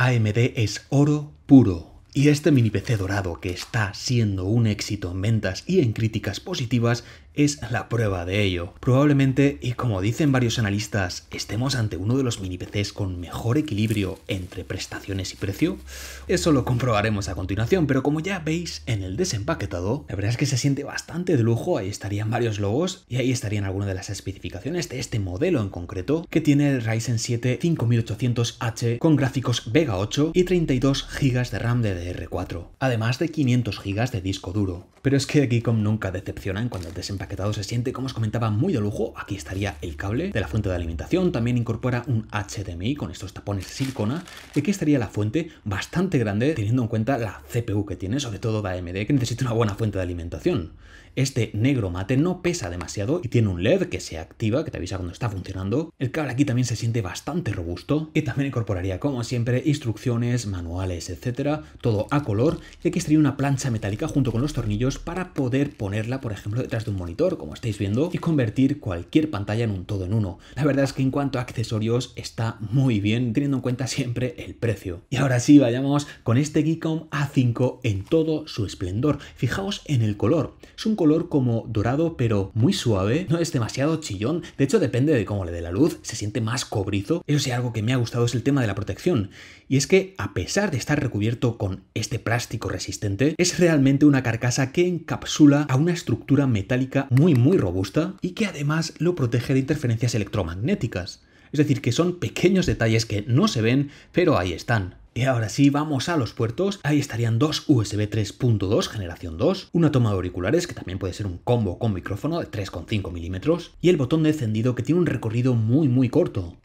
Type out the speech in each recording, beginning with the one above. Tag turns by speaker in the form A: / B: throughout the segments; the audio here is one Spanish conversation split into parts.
A: AMD es oro puro. Y este mini PC dorado, que está siendo un éxito en ventas y en críticas positivas, es la prueba de ello. Probablemente, y como dicen varios analistas, estemos ante uno de los mini PCs con mejor equilibrio entre prestaciones y precio. Eso lo comprobaremos a continuación, pero como ya veis en el desempaquetado, la verdad es que se siente bastante de lujo, ahí estarían varios logos y ahí estarían algunas de las especificaciones de este modelo en concreto, que tiene el Ryzen 7 5800H con gráficos Vega 8 y 32 GB de RAM DDR4, además de 500 GB de disco duro. Pero es que Geekom nunca decepcionan cuando el que todo se siente, como os comentaba, muy de lujo. Aquí estaría el cable de la fuente de alimentación. También incorpora un HDMI con estos tapones silicona. Y aquí estaría la fuente bastante grande, teniendo en cuenta la CPU que tiene, sobre todo de AMD, que necesita una buena fuente de alimentación. Este negro mate no pesa demasiado y tiene un LED que se activa, que te avisa cuando está funcionando. El cable aquí también se siente bastante robusto y también incorporaría, como siempre, instrucciones, manuales, etcétera, todo a color. Y aquí una plancha metálica junto con los tornillos para poder ponerla, por ejemplo, detrás de un monitor, como estáis viendo, y convertir cualquier pantalla en un todo en uno. La verdad es que en cuanto a accesorios está muy bien, teniendo en cuenta siempre el precio. Y ahora sí, vayamos con este Geekcom A5 en todo su esplendor. Fijaos en el color. Es un color color como dorado pero muy suave, no es demasiado chillón, de hecho depende de cómo le dé la luz, se siente más cobrizo. Eso sí, algo que me ha gustado es el tema de la protección, y es que a pesar de estar recubierto con este plástico resistente, es realmente una carcasa que encapsula a una estructura metálica muy muy robusta y que además lo protege de interferencias electromagnéticas. Es decir, que son pequeños detalles que no se ven, pero ahí están. Y ahora sí, vamos a los puertos. Ahí estarían dos USB 3.2 generación 2, una toma de auriculares que también puede ser un combo con micrófono de 3,5 milímetros y el botón de encendido que tiene un recorrido muy muy corto.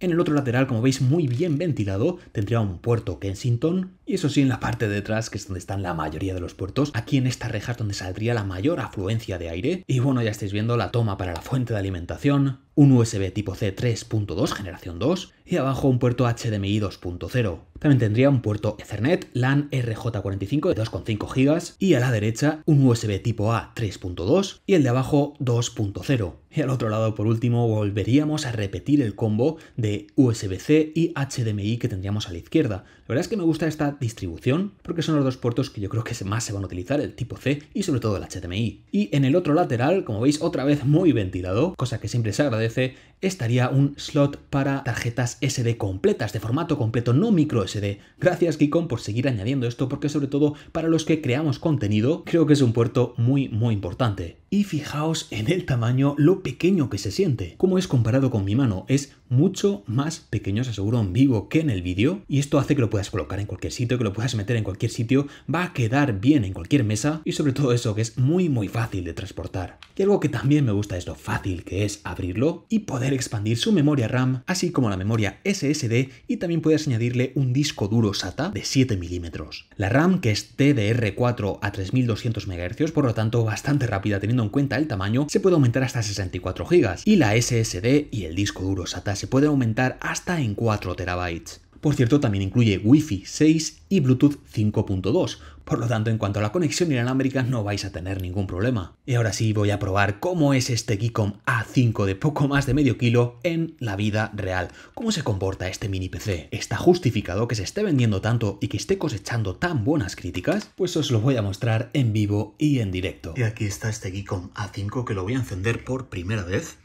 A: En el otro lateral, como veis muy bien ventilado, tendría un puerto Kensington y eso sí en la parte de atrás, que es donde están la mayoría de los puertos, aquí en estas rejas donde saldría la mayor afluencia de aire. Y bueno, ya estáis viendo la toma para la fuente de alimentación, un USB tipo C 3.2 generación 2 y abajo un puerto HDMI 2.0. También tendría un puerto Ethernet LAN RJ45 de 2.5 GB y a la derecha un USB tipo A 3.2 y el de abajo 2.0. Y al otro lado por último volveríamos a repetir el combo de USB-C y HDMI que tendríamos a la izquierda. La verdad es que me gusta esta distribución porque son los dos puertos que yo creo que más se van a utilizar, el tipo C y sobre todo el HDMI. Y en el otro lateral, como veis otra vez muy ventilado, cosa que siempre se agradece dice estaría un slot para tarjetas SD completas, de formato completo, no micro SD. Gracias Geekon por seguir añadiendo esto porque sobre todo para los que creamos contenido creo que es un puerto muy muy importante. Y fijaos en el tamaño, lo pequeño que se siente. Como es comparado con mi mano, es mucho más pequeño, os aseguro, en vivo que en el vídeo. Y esto hace que lo puedas colocar en cualquier sitio, que lo puedas meter en cualquier sitio, va a quedar bien en cualquier mesa y sobre todo eso que es muy muy fácil de transportar. Y algo que también me gusta es lo fácil que es abrirlo y poder expandir su memoria RAM, así como la memoria SSD y también puedes añadirle un disco duro SATA de 7 milímetros. La RAM que es TDR4 a 3200 MHz, por lo tanto bastante rápida teniendo en cuenta el tamaño, se puede aumentar hasta 64 GB y la SSD y el disco duro SATA se pueden aumentar hasta en 4 TB. Por cierto, también incluye Wi-Fi 6 y Bluetooth 5.2, por lo tanto en cuanto a la conexión inalámbrica no vais a tener ningún problema. Y ahora sí voy a probar cómo es este Geekom A5 de poco más de medio kilo en la vida real. ¿Cómo se comporta este mini PC? ¿Está justificado que se esté vendiendo tanto y que esté cosechando tan buenas críticas? Pues os lo voy a mostrar en vivo y en directo. Y aquí está este Geekom A5 que lo voy a encender por primera vez.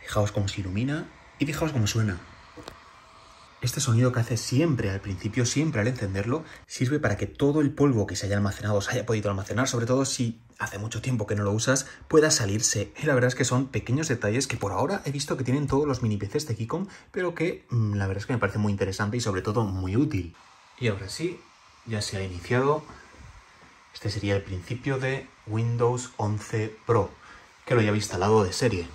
A: Fijaos cómo se ilumina y fijaos cómo suena. Este sonido que hace siempre al principio, siempre al encenderlo, sirve para que todo el polvo que se haya almacenado, se haya podido almacenar, sobre todo si hace mucho tiempo que no lo usas, pueda salirse. Y la verdad es que son pequeños detalles que por ahora he visto que tienen todos los mini PCs de Kikon, pero que mm, la verdad es que me parece muy interesante y sobre todo muy útil. Y ahora sí, ya se ha iniciado. Este sería el principio de Windows 11 Pro, que lo ya he instalado de serie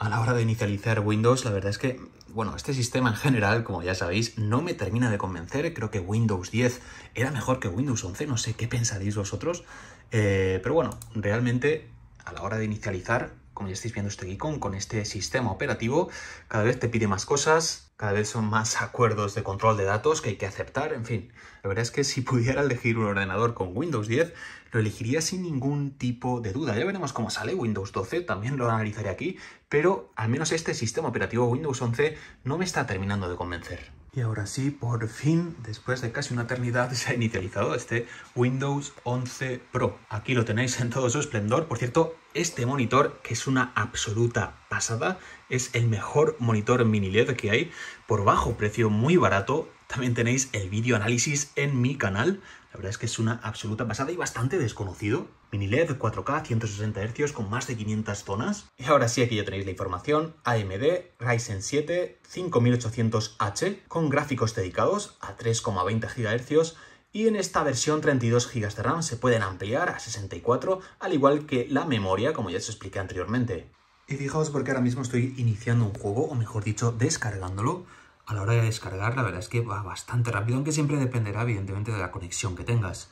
A: a la hora de inicializar Windows, la verdad es que, bueno, este sistema en general, como ya sabéis, no me termina de convencer. Creo que Windows 10 era mejor que Windows 11, no sé qué pensaréis vosotros. Eh, pero bueno, realmente a la hora de inicializar como ya estáis viendo este Geekon, con este sistema operativo, cada vez te pide más cosas, cada vez son más acuerdos de control de datos que hay que aceptar, en fin. La verdad es que si pudiera elegir un ordenador con Windows 10, lo elegiría sin ningún tipo de duda. Ya veremos cómo sale Windows 12, también lo analizaré aquí, pero al menos este sistema operativo Windows 11 no me está terminando de convencer. Y ahora sí, por fin, después de casi una eternidad, se ha inicializado este Windows 11 Pro. Aquí lo tenéis en todo su esplendor. Por cierto, este monitor, que es una absoluta pasada, es el mejor monitor mini LED que hay, por bajo precio, muy barato. También tenéis el vídeo análisis en mi canal la verdad es que es una absoluta pasada y bastante desconocido. Mini LED 4K 160 Hz con más de 500 zonas. Y ahora sí, aquí ya tenéis la información. AMD Ryzen 7 5800H con gráficos dedicados a 3,20 GHz y en esta versión 32 GB de RAM se pueden ampliar a 64, al igual que la memoria, como ya os expliqué anteriormente. Y fijaos porque ahora mismo estoy iniciando un juego, o mejor dicho, descargándolo, a la hora de descargar, la verdad es que va bastante rápido, aunque siempre dependerá evidentemente de la conexión que tengas.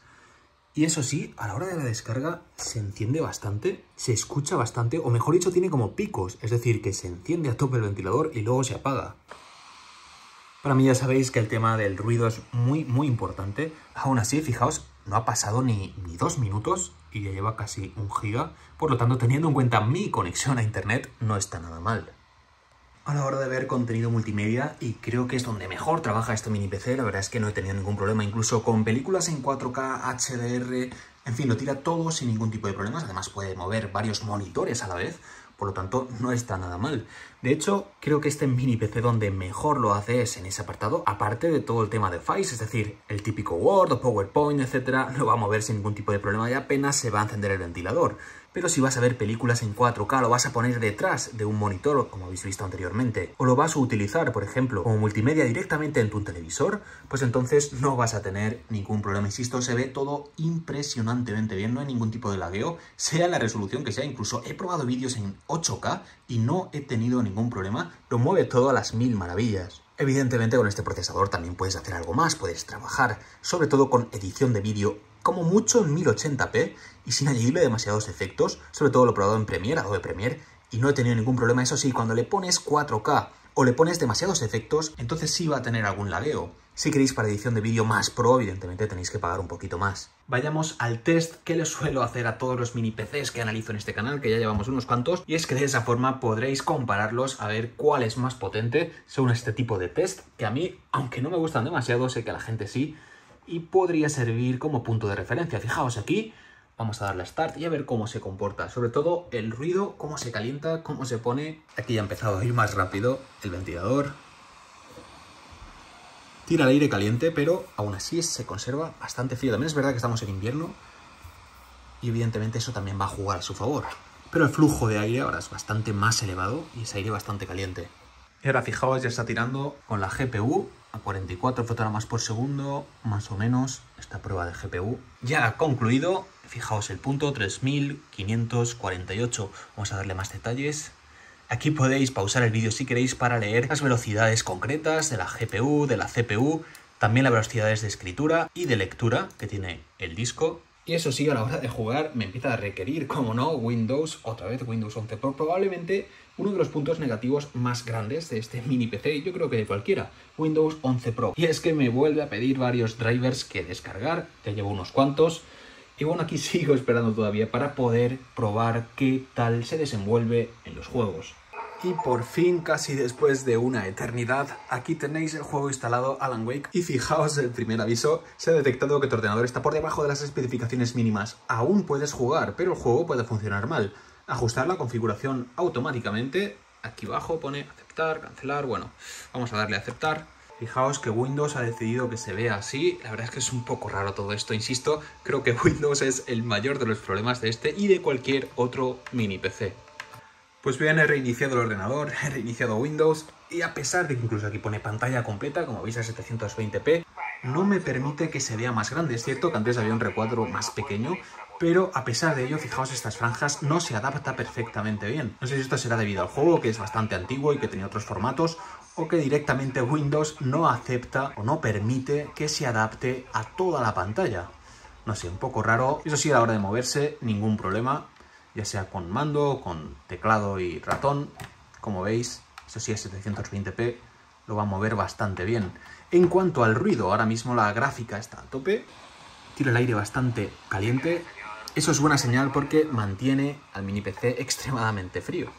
A: Y eso sí, a la hora de la descarga se enciende bastante, se escucha bastante, o mejor dicho, tiene como picos, es decir, que se enciende a tope el ventilador y luego se apaga. Para mí ya sabéis que el tema del ruido es muy, muy importante. Aún así, fijaos, no ha pasado ni, dos minutos y ya lleva casi un giga. Por lo tanto, teniendo en cuenta mi conexión a internet, no está nada mal a la hora de ver contenido multimedia y creo que es donde mejor trabaja este mini PC. La verdad es que no he tenido ningún problema, incluso con películas en 4K, HDR, en fin, lo tira todo sin ningún tipo de problemas. Además puede mover varios monitores a la vez, por lo tanto no está nada mal. De hecho, creo que este mini PC donde mejor lo hace es en ese apartado, aparte de todo el tema de files, es decir, el típico Word o PowerPoint, etcétera, lo va a mover sin ningún tipo de problema y apenas se va a encender el ventilador pero si vas a ver películas en 4K lo vas a poner detrás de un monitor, como habéis visto anteriormente, o lo vas a utilizar, por ejemplo, como multimedia directamente en tu televisor, pues entonces no vas a tener ningún problema. Insisto, se ve todo impresionantemente bien, no hay ningún tipo de lagueo, sea la resolución que sea, incluso he probado vídeos en 8K y no he tenido ningún problema, lo mueve todo a las mil maravillas. Evidentemente con este procesador también puedes hacer algo más, puedes trabajar sobre todo con edición de vídeo como mucho en 1080p y sin añadirle demasiados efectos, sobre todo lo probado en Premiere, de Premiere, y no he tenido ningún problema. Eso sí, cuando le pones 4K o le pones demasiados efectos, entonces sí va a tener algún lagueo. Si queréis para edición de vídeo más pro, evidentemente tenéis que pagar un poquito más. Vayamos al test que le suelo hacer a todos los mini PCs que analizo en este canal, que ya llevamos unos cuantos, y es que de esa forma podréis compararlos a ver cuál es más potente según este tipo de test, que a mí, aunque no me gustan demasiado, sé que a la gente sí, y podría servir como punto de referencia. Fijaos aquí, vamos a darle a Start y a ver cómo se comporta. Sobre todo el ruido, cómo se calienta, cómo se pone. Aquí ya ha empezado a ir más rápido el ventilador. Tira el aire caliente, pero aún así se conserva bastante frío. También es verdad que estamos en invierno y evidentemente eso también va a jugar a su favor. Pero el flujo de aire ahora es bastante más elevado y es aire bastante caliente. Y ahora fijaos, ya está tirando con la GPU a 44 fotogramas por segundo, más o menos, esta prueba de GPU. Ya ha concluido, fijaos el punto, 3548. Vamos a darle más detalles. Aquí podéis pausar el vídeo si queréis para leer las velocidades concretas de la GPU, de la CPU, también las velocidades de escritura y de lectura que tiene el disco. Y eso sí, a la hora de jugar me empieza a requerir, como no, Windows, otra vez Windows 11 probablemente uno de los puntos negativos más grandes de este mini PC, yo creo que de cualquiera, Windows 11 Pro. Y es que me vuelve a pedir varios drivers que descargar, Te llevo unos cuantos, y bueno, aquí sigo esperando todavía para poder probar qué tal se desenvuelve en los juegos. Y por fin, casi después de una eternidad, aquí tenéis el juego instalado Alan Wake. Y fijaos el primer aviso, se ha detectado que tu ordenador está por debajo de las especificaciones mínimas. Aún puedes jugar, pero el juego puede funcionar mal ajustar la configuración automáticamente. Aquí abajo pone aceptar, cancelar, bueno, vamos a darle a aceptar. Fijaos que Windows ha decidido que se vea así, la verdad es que es un poco raro todo esto, insisto, creo que Windows es el mayor de los problemas de este y de cualquier otro mini PC. Pues bien, he reiniciado el ordenador, he reiniciado Windows y a pesar de que incluso aquí pone pantalla completa, como veis a 720p, no me permite que se vea más grande. Es cierto que antes había un recuadro más pequeño, pero a pesar de ello, fijaos, estas franjas no se adapta perfectamente bien. No sé si esto será debido al juego, que es bastante antiguo y que tenía otros formatos, o que directamente Windows no acepta o no permite que se adapte a toda la pantalla. No sé, un poco raro. Eso sí, a la hora de moverse, ningún problema, ya sea con mando, con teclado y ratón, como veis, eso sí es 720p, lo va a mover bastante bien. En cuanto al ruido, ahora mismo la gráfica está a tope, tira el aire bastante caliente. Eso es buena señal porque mantiene al mini PC extremadamente frío.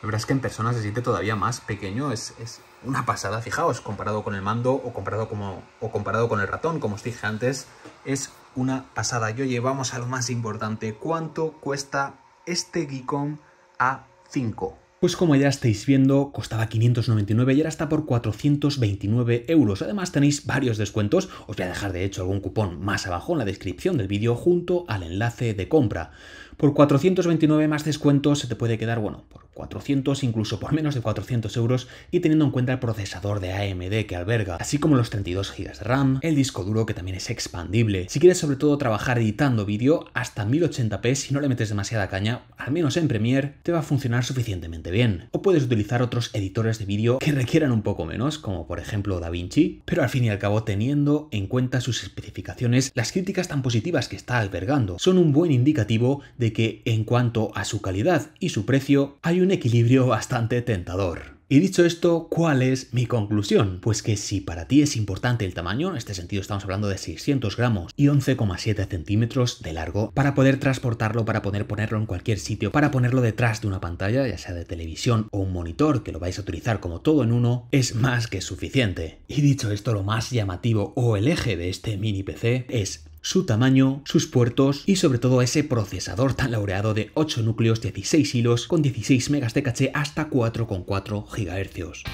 A: La verdad es que en personas se siente todavía más pequeño, es, una pasada, fijaos, comparado con el mando o comparado, como, o comparado con el ratón, como os dije antes, es una pasada. Yo llevamos a lo más importante, ¿cuánto cuesta este Geekon A5? pues como ya estáis viendo, costaba 599 y ahora está por 429 euros. Además tenéis varios descuentos, os voy a dejar de hecho algún cupón más abajo en la descripción del vídeo junto al enlace de compra. Por 429 más descuentos se te puede quedar, bueno, por 400, incluso por menos de 400 euros, y teniendo en cuenta el procesador de AMD que alberga, así como los 32 GB de RAM, el disco duro que también es expandible. Si quieres sobre todo trabajar editando vídeo hasta 1080p, si no le metes demasiada caña, al menos en Premiere, te va a funcionar suficientemente bien. O puedes utilizar otros editores de vídeo que requieran un poco menos, como por ejemplo DaVinci, pero al fin y al cabo teniendo en cuenta sus especificaciones, las críticas tan positivas que está albergando son un buen indicativo de que en cuanto a su calidad y su precio, hay un equilibrio bastante tentador. Y dicho esto, ¿cuál es mi conclusión? Pues que si para ti es importante el tamaño, en este sentido estamos hablando de 600 gramos y 11,7 centímetros de largo, para poder transportarlo, para poder ponerlo en cualquier sitio, para ponerlo detrás de una pantalla, ya sea de televisión o un monitor, que lo vais a utilizar como todo en uno, es más que suficiente. Y dicho esto, lo más llamativo o el eje de este mini PC es su tamaño, sus puertos y sobre todo ese procesador tan laureado de 8 núcleos, 16 hilos con 16 megas de caché hasta 4,4 GHz.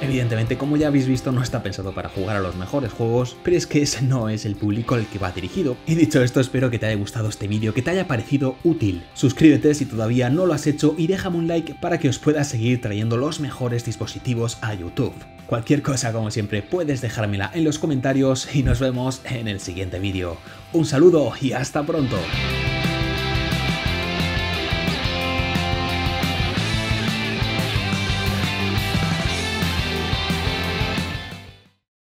A: Evidentemente, como ya habéis visto, no está pensado para jugar a los mejores juegos, pero es que ese no es el público al que va dirigido. Y dicho esto, espero que te haya gustado este vídeo, que te haya parecido útil. Suscríbete si todavía no lo has hecho y déjame un like para que os pueda seguir trayendo los mejores dispositivos a YouTube. Cualquier cosa, como siempre, puedes dejármela en los comentarios y nos vemos en el siguiente vídeo. Un saludo y hasta pronto.